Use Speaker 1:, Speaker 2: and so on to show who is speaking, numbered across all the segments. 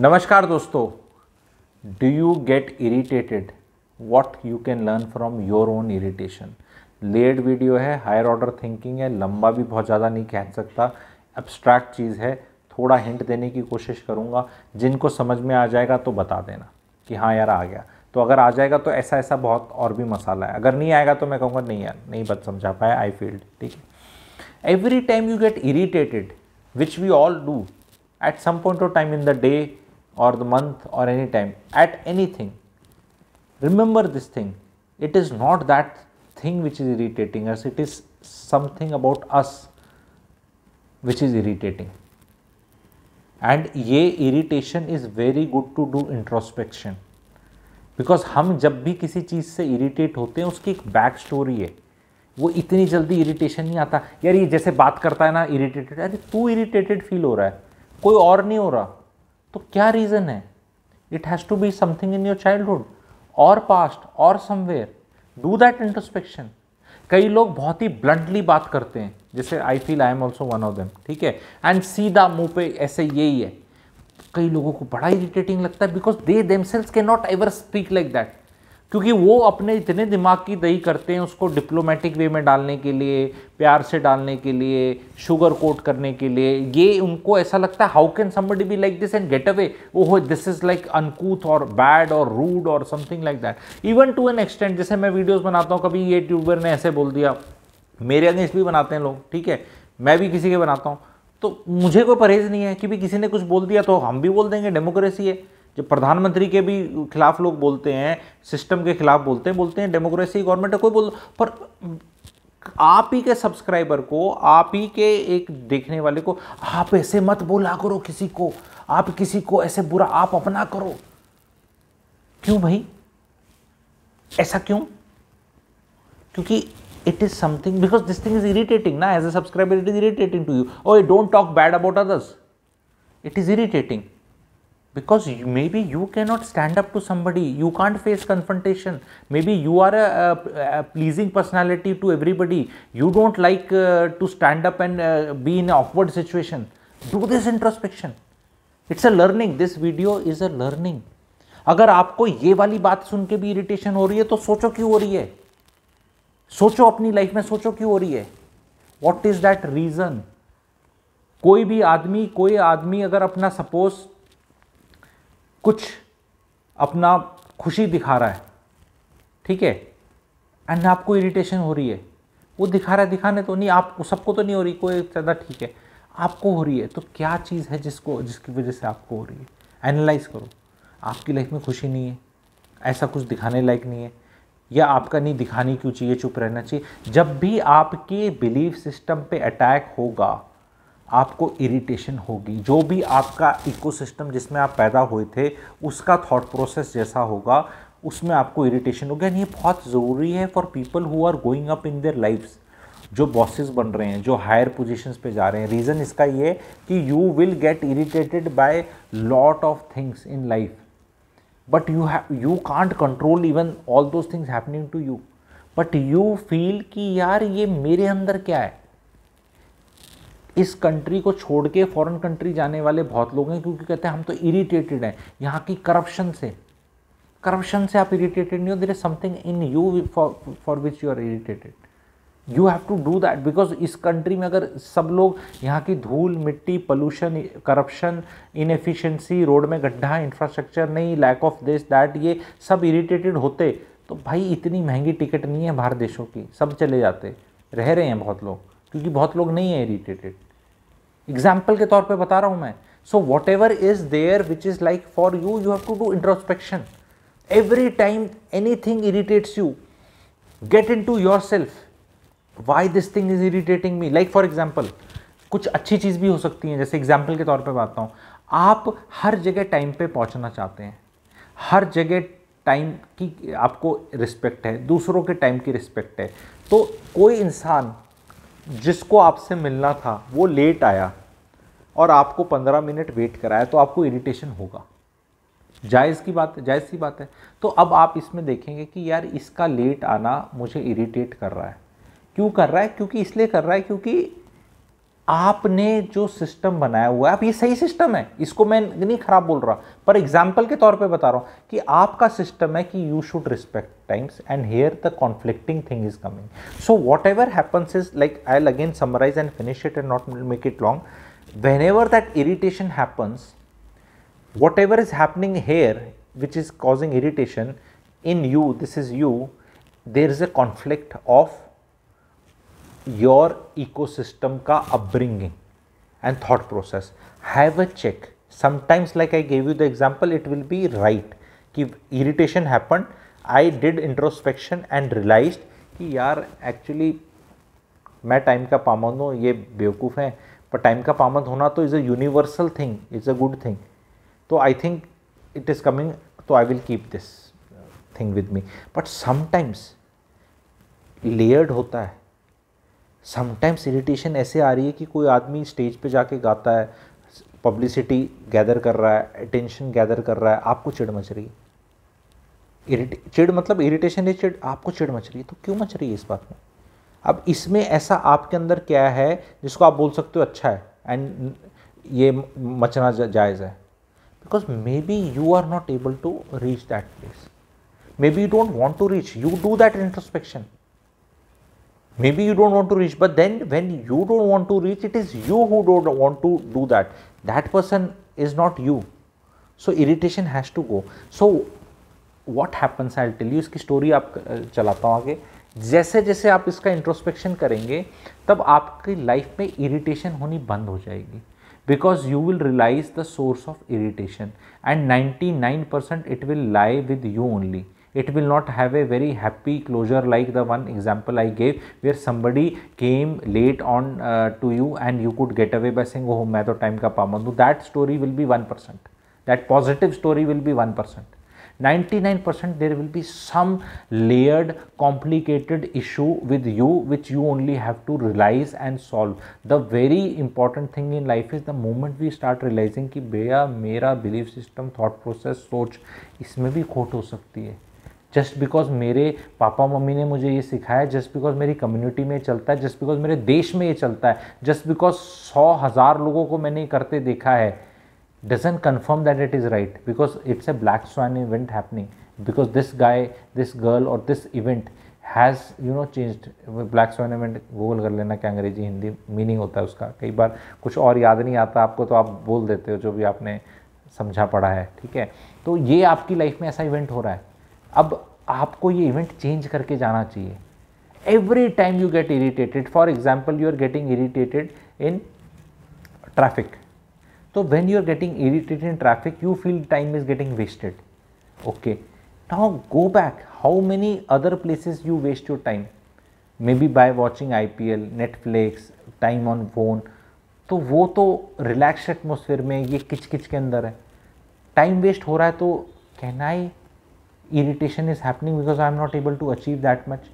Speaker 1: नमस्कार दोस्तों do you get irritated what you can learn from your own irritation let video है higher order thinking है लंबा भी बहुत ज़्यादा नहीं कह सकता एब्स्ट्रैक्ट चीज़ है थोड़ा हिंट देने की कोशिश करूँगा जिनको समझ में आ जाएगा तो बता देना कि हाँ यार आ गया तो अगर आ जाएगा तो ऐसा ऐसा बहुत और भी मसाला है अगर नहीं आएगा तो मैं कहूँगा नहीं यार नहीं बस समझा पाया आई फील्ड ठीक है every time you get irritated which we all do at some point of time in the day or the month or any time at anything. Remember this thing. It is not that thing which is irritating us, it is something about us which is irritating. and ye irritation is very good to do introspection because हम जब भी किसी चीज़ से irritate होते हैं उसकी एक back story है वो इतनी जल्दी इरिटेशन नहीं आता यार ये जैसे बात करता है ना इरिटेटेड अरे तू इरिटेटेड फील हो रहा है कोई और नहीं हो रहा तो क्या रीज़न है it has to be something in your childhood और पास्ट और समवेयर डू दैट इंट्रोस्पेक्शन कई लोग बहुत ही ब्लंटली बात करते हैं जैसे I feel I am also one of them ठीक है एंड सीधा मुंह पे ऐसे यही है कई लोगों को बड़ा इरिटेटिंग लगता है बिकॉज दे देम सेल्स के not ever speak like that क्योंकि वो अपने इतने दिमाग की दही करते हैं उसको डिप्लोमेटिक वे में डालने के लिए प्यार से डालने के लिए शुगर कोट करने के लिए ये उनको ऐसा लगता है how can somebody be like this and get away oh this is like uncouth और बैड और रूड और something like that even to an extent जैसे मैं वीडियोज़ बनाता हूँ कभी ये ट्यूबर ने ऐसे बोल दिया मेरे अगेंस्ट भी बनाते हैं लोग ठीक है मैं भी किसी के बनाता हूँ तो मुझे कोई परहेज नहीं है कि भी किसी ने कुछ बोल दिया तो हम भी बोल देंगे डेमोक्रेसी है जब प्रधानमंत्री के भी खिलाफ लोग बोलते हैं सिस्टम के खिलाफ बोलते हैं बोलते हैं डेमोक्रेसी गवर्नमेंट है कोई बोल पर आप ही के सब्सक्राइबर को आप ही के एक देखने वाले को आप ऐसे मत बोला करो किसी को आप किसी को ऐसे बुरा आप अपना करो क्यों भाई ऐसा क्यों क्योंकि it is something because this thing is irritating ना as a subscriber it is irritating to you oh don't talk bad about others it is irritating because you, maybe you cannot stand up to somebody you can't face confrontation maybe you are a, a, a pleasing personality to everybody you don't like uh, to stand up and uh, be in an awkward situation do this introspection it's a learning this video is a learning अगर आपको ये वाली बात सुन के भी irritation हो रही है तो सोचो क्यों हो रही है सोचो अपनी लाइफ में सोचो क्यों हो रही है वॉट इज दैट रीजन कोई भी आदमी कोई आदमी अगर अपना सपोज कुछ अपना खुशी दिखा रहा है ठीक है एंड आपको इरिटेशन हो रही है वो दिखा रहा है दिखाने तो नहीं आप सबको तो नहीं हो रही कोई ज़्यादा ठीक है आपको हो रही है तो क्या चीज़ है जिसको जिसकी वजह से आपको हो रही है एनालाइज करो आपकी लाइफ में खुशी नहीं है ऐसा कुछ दिखाने लायक नहीं है या आपका नहीं दिखाने क्यों चाहिए चुप रहना चाहिए जब भी आपके बिलीफ सिस्टम पे अटैक होगा आपको इरिटेशन होगी जो भी आपका इकोसिस्टम जिसमें आप पैदा हुए थे उसका थॉट प्रोसेस जैसा होगा उसमें आपको इरिटेशन होगा एंड ये बहुत ज़रूरी है for people who are going up in their lifes जो बॉसेस बन रहे हैं जो हायर पोजीशंस पे जा रहे हैं रीज़न इसका ये है कि you will get irritated by lot of things in life but you you can't control even all those things happening to you but you feel कि यार ये मेरे अंदर क्या है इस कंट्री को छोड़ के फॉरेन कंट्री जाने वाले बहुत लोग हैं क्योंकि कहते हैं हम तो इरीटेटेड हैं यहाँ की करप्शन से करप्शन से आप इरीटेटेड नहीं हो there is something in you for which you are irritated you have to do that because इस कंट्री में अगर सब लोग यहाँ की धूल मिट्टी पोल्यूशन करप्शन इनएफिशिएंसी रोड में गड्ढा इंफ्रास्ट्रक्चर नहीं लैक ऑफ दिस दैट ये सब इरीटेटेड होते तो भाई इतनी महंगी टिकट नहीं है बाहर देशों की सब चले जाते रह रहे हैं बहुत लोग क्योंकि बहुत लोग नहीं है इरीटेटेड एग्जाम्पल के तौर पर बता रहा हूँ मैं so whatever is there which is like for you you have to do introspection thing irritates you get into yourself why this thing is irritating me like for example कुछ अच्छी चीज़ भी हो सकती है जैसे example के तौर पर बताता हूँ आप हर जगह टाइम पर पहुँचना चाहते हैं हर जगह टाइम की आपको रिस्पेक्ट है दूसरों के टाइम की रिस्पेक्ट है तो कोई इंसान जिसको आपसे मिलना था वो लेट आया और आपको पंद्रह मिनट वेट कराया तो आपको इरिटेशन होगा जायज़ की बात है जायज़ की बात है तो अब आप इसमें देखेंगे कि यार इसका लेट आना मुझे इरिटेट कर रहा है क्यों कर रहा है क्योंकि इसलिए कर रहा है क्योंकि आपने जो सिस्टम बनाया हुआ है आप ये सही सिस्टम है इसको मैं नहीं खराब बोल रहा पर एग्जाम्पल के तौर पे बता रहा हूँ कि आपका सिस्टम है कि you should respect times and here the conflicting thing is coming so whatever happens is like I again summarize and finish it and not make it long whenever that irritation happens whatever is happening here which is causing irritation in you this is you there is a conflict of your ecosystem का upbringing and thought process have a check sometimes like I gave you the example it will be right कि irritation happen I did introspection and realize कि यार actually मैं time का पामंद हूँ ये बेवकूफ़ हैं पर टाइम का पामंद होना तो is a universal thing is a good thing तो I think it is coming तो I will keep this thing with me but sometimes layered होता है समटाइम्स इरिटेशन ऐसे आ रही है कि कोई आदमी स्टेज पे जाके गाता है पब्लिसिटी गैदर कर रहा है अटेंशन गैदर कर रहा है आपको चिड़ मच रही है इरिटे चिड़ मतलब इरिटेशन है चिड़ आपको चिड़ मच रही है तो क्यों मच रही है इस बात में अब इसमें ऐसा आपके अंदर क्या है जिसको आप बोल सकते हो अच्छा है एंड ये मचना जायज़ है because maybe you are not able to reach that place maybe you don't want to reach you do that introspection maybe you don't want to reach but then when you don't want to reach it is you who don't want to do that that person is not you so irritation has to go so what happens I tell you इसकी story आप चलाता हूँ आगे जैसे जैसे आप इसका introspection करेंगे तब आपकी लाइफ में इरिटेशन होनी बंद हो जाएगी because you will realize the source of irritation and ninety nine percent it will lie with you only it will not have a very happy closure like the one example I gave where somebody came late on uh, to you and you could get away by saying oh main to time ka that story will be 1% that positive story will be 1% 99% there will be some layered complicated issue with you which you only have to realize and solve the very important thing in life is the moment we start realizing कि भैया मेरा belief system thought process, सोच इसमें भी खोट हो सकती है जस्ट बिकॉज मेरे पापा मम्मी ने मुझे ये सिखाया जस्ट बिकॉज मेरी कम्युनिटी में चलता है जस्ट बिकॉज मेरे देश में ये चलता है जस्ट बिकॉज सौ हज़ार लोगों को मैंने करते देखा है doesn't confirm that it is right because it's a black swan event happening because this guy this girl और this event has you know change black swan event Google कर लेना क्या अंग्रेजी हिंदी मीनिंग होता है उसका कई बार कुछ और याद नहीं आता आपको तो आप बोल देते हो जो भी आपने समझा पड़ा है ठीक है तो ये आपकी लाइफ में ऐसा इवेंट हो रहा है अब आपको ये इवेंट चेंज करके जाना चाहिए every time you get irritated for example you are getting irritated in traffic तो when you are getting irritated in traffic you feel time is getting wasted okay now go back how many other places you waste your time maybe by watching I P L Netflix time on phone तो वो तो relax atmosphere में ये किच किच के अंदर है टाइम वेस्ट हो रहा है तो कहना ही irritation is happening because I am not able to achieve that much.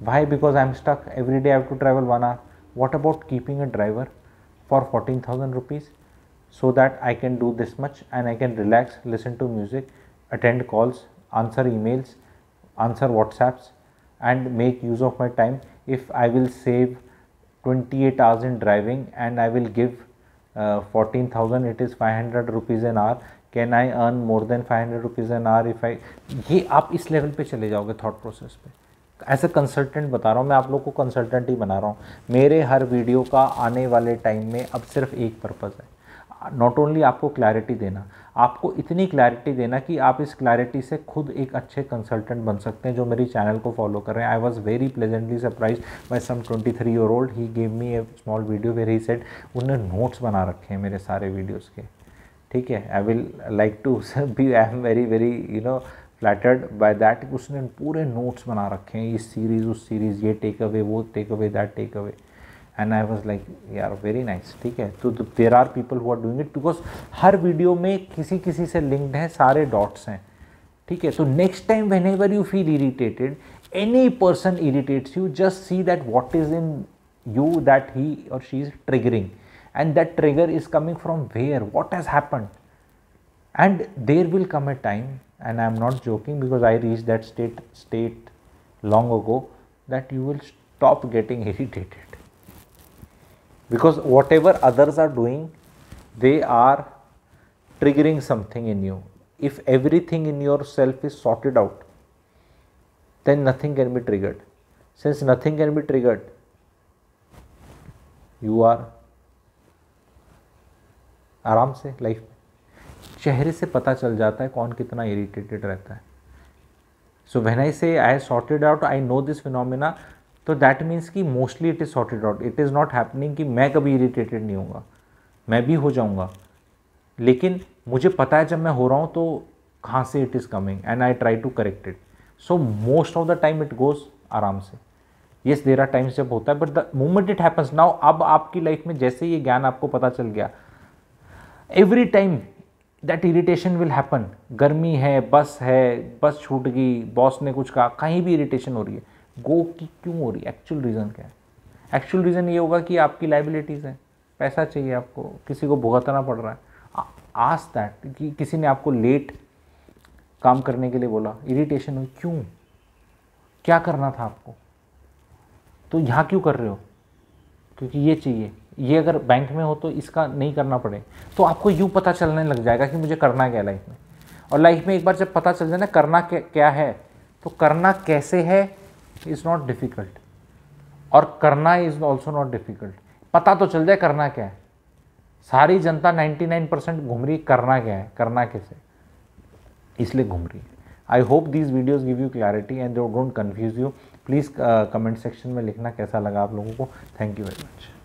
Speaker 1: Why? Because I am stuck every day I have to travel 1 hour. What about keeping a driver for 14,000 rupees so that I can do this much and I can relax, listen to music, attend calls, answer emails, answer WhatsApps and make use of my time if I will save 28 hours in driving and I will give uh, 14,000 it is 500 rupees an hour can I earn more than five hundred rupees an hour if I ये आप इस level पे चले जाओगे thought process पे as a consultant बता रहा हूँ मैं आप लोग को कंसल्टेंट ही बना रहा हूँ मेरे हर वीडियो का आने वाले टाइम में अब सिर्फ एक पर्पज़ है नॉट ओनली आपको क्लैरिटी देना आपको इतनी क्लैरिटी देना कि आप इस क्लैरिटी से खुद एक अच्छे कंसल्टेंट बन सकते हैं जो मेरी चैनल को फॉलो कर रहे हैं I was very pleasantly surprise by some twenty three year old he gave me a small video where he said उन्हें नोट्स बना रखे हैं मेरे सारे वीडियोज़ के ठीक है I will like to be I am very very you know flattered by that उसने पूरे नोट्स बना रखे हैं इस सीरीज़ उस सीरीज़ ये टेक अवे वो take away that take away and I was like are very nice ठीक है तो there are people who are doing it because हर वीडियो में किसी किसी से लिंक्ड है सारे डॉट्स हैं ठीक है तो next time whenever you feel irritated any person irritates you just see that what is in you that he और she is triggering and that trigger is coming from where what has happened and there will come a time and i am not joking because i reached that state state long ago that you will stop getting irritated because whatever others are doing they are triggering something in you if everything in yourself is sorted out then nothing can be triggered since nothing can be triggered you are आराम से life में चेहरे से पता चल जाता है कौन कितना इरिटेटेड रहता है सो when I say I sorted out I know this phenomena तो दैट मीन्स कि mostly it is sorted out it is not happening कि मैं कभी इरीटेटेड नहीं हूँ मैं भी हो जाऊँगा लेकिन मुझे पता है जब मैं हो रहा हूँ तो कहाँ से it is coming and I try to correct it so most of the time it goes आराम से येस देर आर टाइम्स जब होता है but the moment it happens now अब आपकी लाइफ में जैसे ये ज्ञान आपको पता चल गया every time that irritation will happen गर्मी है बस है बस छूट गई बॉस ने कुछ कहा कहीं भी इरिटेशन हो रही है गो की क्यों हो रही है एक्चुअल रीज़न क्या है एक्चुअल रीज़न ये होगा कि आपकी लाइबिलिटीज़ है पैसा चाहिए आपको किसी को भुगतना पड़ रहा है आज दैट कि किसी ने आपको लेट काम करने के लिए बोला इरिटेशन हुई क्यों क्या करना था आपको तो यहाँ क्यों कर रहे हो क्योंकि ये चाहिए ये अगर बैंक में हो तो इसका नहीं करना पड़े तो आपको यूँ पता चलने लग जाएगा कि मुझे करना क्या है लाइफ में और लाइफ में एक बार जब पता चल जाए ना करना क्या है तो करना कैसे है इज़ नॉट डिफ़िकल्ट और करना इज़ ऑल्सो नॉट डिफ़िकल्ट पता तो चल जाए करना क्या है सारी जनता 99 परसेंट घूम रही करना क्या है करना कैसे इसलिए घूम रही है I hope these videos give you clarity and don't confuse you please comment section में लिखना कैसा लगा आप लोगों को थैंक यू वेरी मच